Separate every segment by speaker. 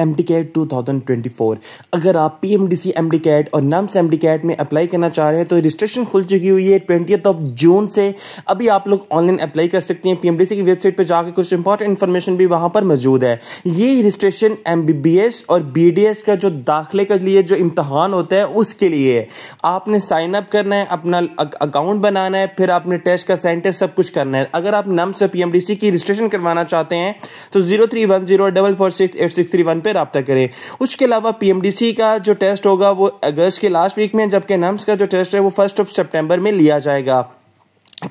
Speaker 1: M D CAT two thousand twenty four अगर आप P M D C M D CAT और NUMS M D CAT में apply करना चाह रहे हैं तो रजिस्ट्रेशन खुल चुकी हुई है ट्वेंटियथ ऑफ जून से अभी आप लोग ऑनलाइन अप्लाई कर सकते हैं पी एम डी सी की वेबसाइट पर जाकर कुछ इंपॉर्टेंट इन्फॉर्मेशन भी वहाँ पर मौजूद है ये registration M B B S और बी डी एस का जो दाखिले के लिए जो इम्तहान होता है उसके लिए आपने साइन अप करना है अपना अकाउंट बनाना है फिर आपने टेस्ट का सेंटर सब कुछ करना है अगर आप नम्स और पी एम डी सी की रजिस्ट्रेशन करवाना चाहते हैं तो zero three one zero double four six eight six three one पर रबता करें उसके अलावा पी का जो टेस्ट होगा वो अगस्त के लास्ट वीक में जबकि नम्स का जो टेस्ट है वो फर्स्ट ऑफ सेप्टेम्बर में लिया जाएगा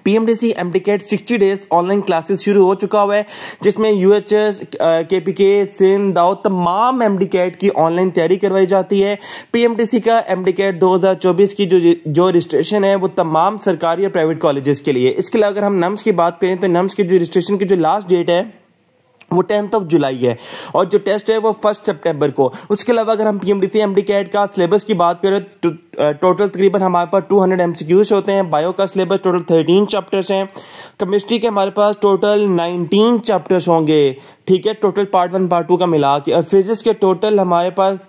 Speaker 1: P M D C M D टिकेट सिक्सटी डेज ऑनलाइन क्लासेस शुरू हो चुका हुआ है जिसमें U H S K P K Sindh दाऊद तमाम एम डी कैट की ऑनलाइन तैयारी करवाई जाती है पी एम डी सी का एम डी कैट दो हज़ार चौबीस की जो जो रजिस्ट्रेशन है वो तमाम सरकारी और प्राइवेट कॉलेज के लिए इसके अलावा अगर हम नम्स की बात करें तो नम्स की जो रजिस्ट्रेशन की जो लास्ट डेट है वो टेंथ ऑफ जुलाई है और जो टेस्ट है वो फर्स्ट सितंबर को उसके अलावा अगर हम P M D C M D CAT का सिलेबस की बात करें तो टोटल तकरीबन हमारे पास 200 हंड्रेड एम होते हैं बायो का सिलेबस टोटल 13 चैप्टर्स हैं केमिस्ट्री के हमारे पास टोटल 19 चैप्टर्स होंगे ठीक है total part one part two का मिला के और फिजिक्स के टोटल हमारे पास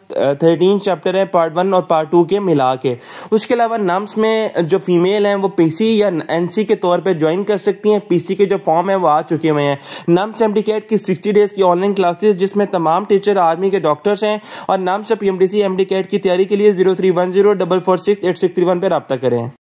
Speaker 1: थर्टीन चैप्टर हैं पार्ट वन और पार्ट टू के मिला के उसके अलावा नम्स में जो फीमेल हैं वो सी या सी के तौर पर ज्वाइन कर सकती हैं सी के जो फॉर्म है वो आ चुके हुए हैं नम्स एम की सिक्सटी डेज़ की ऑनलाइन क्लासेज जिसमें तमाम टीचर आर्मी के डॉक्टर्स हैं और NUMS P M D C M की तैयारी के लिए zero three one zero double double four six eight six three one पर रबता करें